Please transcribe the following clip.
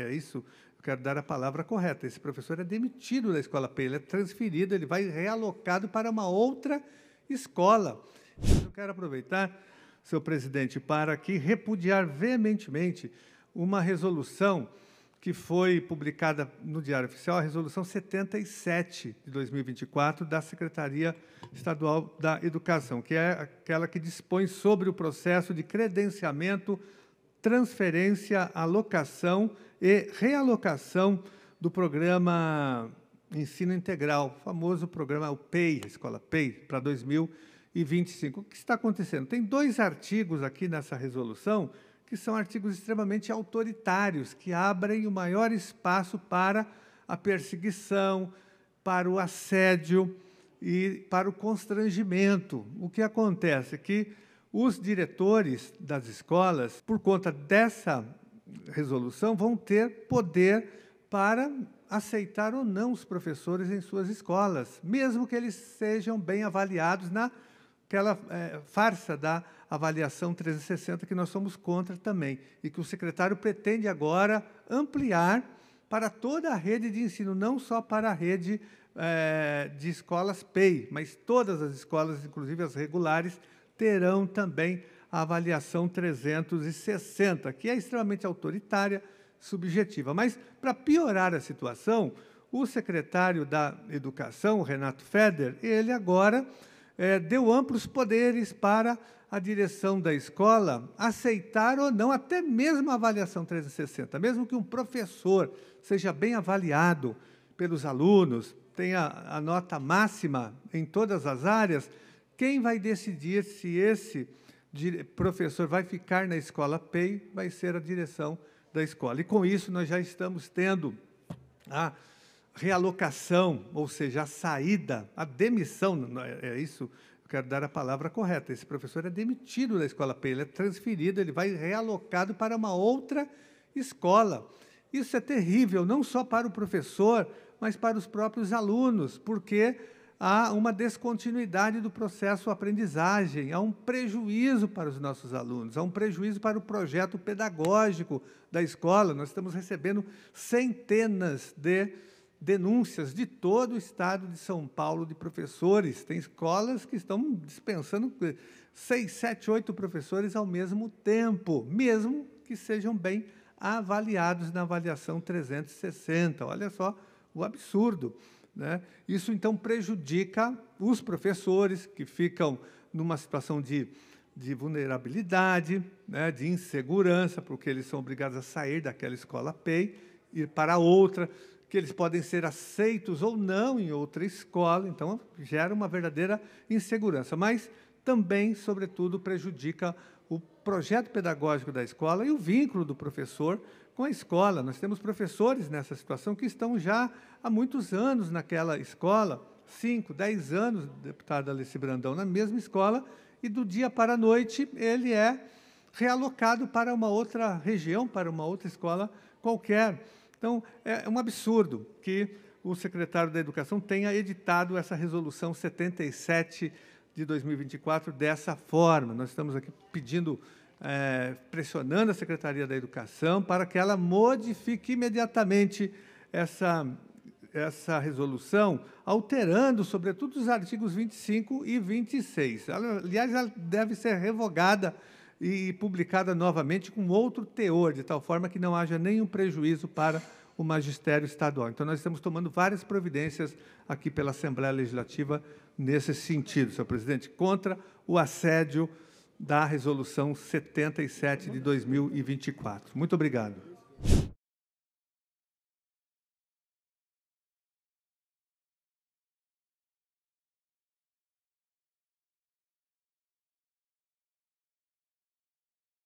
é isso, eu quero dar a palavra correta. Esse professor é demitido da escola P, ele é transferido, ele vai realocado para uma outra escola. Eu quero aproveitar, senhor presidente, para aqui repudiar veementemente uma resolução que foi publicada no Diário Oficial, a Resolução 77 de 2024 da Secretaria Estadual da Educação, que é aquela que dispõe sobre o processo de credenciamento transferência, alocação e realocação do programa Ensino Integral, famoso programa o PEI, a escola PEI, para 2025. O que está acontecendo? Tem dois artigos aqui nessa resolução que são artigos extremamente autoritários, que abrem o maior espaço para a perseguição, para o assédio e para o constrangimento. O que acontece? Que os diretores das escolas, por conta dessa resolução, vão ter poder para aceitar ou não os professores em suas escolas, mesmo que eles sejam bem avaliados naquela é, farsa da avaliação 360 que nós somos contra também e que o secretário pretende agora ampliar para toda a rede de ensino, não só para a rede é, de escolas PEI, mas todas as escolas, inclusive as regulares, terão também a avaliação 360, que é extremamente autoritária, subjetiva. Mas, para piorar a situação, o secretário da Educação, Renato Feder, ele agora é, deu amplos poderes para a direção da escola aceitar ou não até mesmo a avaliação 360, mesmo que um professor seja bem avaliado pelos alunos, tenha a nota máxima em todas as áreas, quem vai decidir se esse professor vai ficar na escola PEI vai ser a direção da escola. E com isso nós já estamos tendo a realocação, ou seja, a saída, a demissão, é isso, eu quero dar a palavra correta. Esse professor é demitido da escola PEI, ele é transferido, ele vai realocado para uma outra escola. Isso é terrível, não só para o professor, mas para os próprios alunos, porque há uma descontinuidade do processo aprendizagem, há um prejuízo para os nossos alunos, há um prejuízo para o projeto pedagógico da escola. Nós estamos recebendo centenas de denúncias de todo o estado de São Paulo de professores. Tem escolas que estão dispensando eh, seis, sete, oito professores ao mesmo tempo, mesmo que sejam bem avaliados na avaliação 360. Olha só o absurdo. Né? Isso então prejudica os professores que ficam numa situação de, de vulnerabilidade, né? de insegurança, porque eles são obrigados a sair daquela escola PEI, ir para outra, que eles podem ser aceitos ou não em outra escola, então gera uma verdadeira insegurança. Mas também, sobretudo, prejudica o projeto pedagógico da escola e o vínculo do professor com a escola. Nós temos professores nessa situação que estão já há muitos anos naquela escola, cinco, dez anos, deputada Alice Brandão, na mesma escola, e do dia para a noite ele é realocado para uma outra região, para uma outra escola qualquer. Então, é um absurdo que o secretário da Educação tenha editado essa resolução 77 de 2024 dessa forma. Nós estamos aqui pedindo, é, pressionando a Secretaria da Educação para que ela modifique imediatamente essa, essa resolução, alterando, sobretudo, os artigos 25 e 26. Ela, aliás, ela deve ser revogada e publicada novamente com outro teor, de tal forma que não haja nenhum prejuízo para o magistério estadual. Então, nós estamos tomando várias providências aqui pela Assembleia Legislativa nesse sentido, senhor presidente, contra o assédio da resolução 77 de 2024. Muito obrigado.